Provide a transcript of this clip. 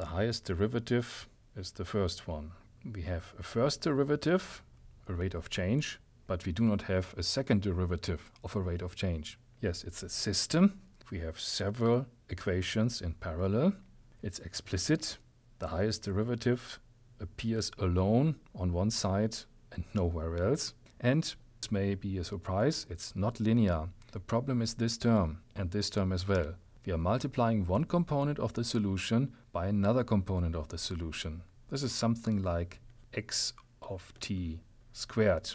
The highest derivative is the first one. We have a first derivative, a rate of change, but we do not have a second derivative of a rate of change. Yes, it's a system. We have several equations in parallel. It's explicit. The highest derivative appears alone on one side and nowhere else. And this may be a surprise, it's not linear. The problem is this term and this term as well we are multiplying one component of the solution by another component of the solution. This is something like x of t squared.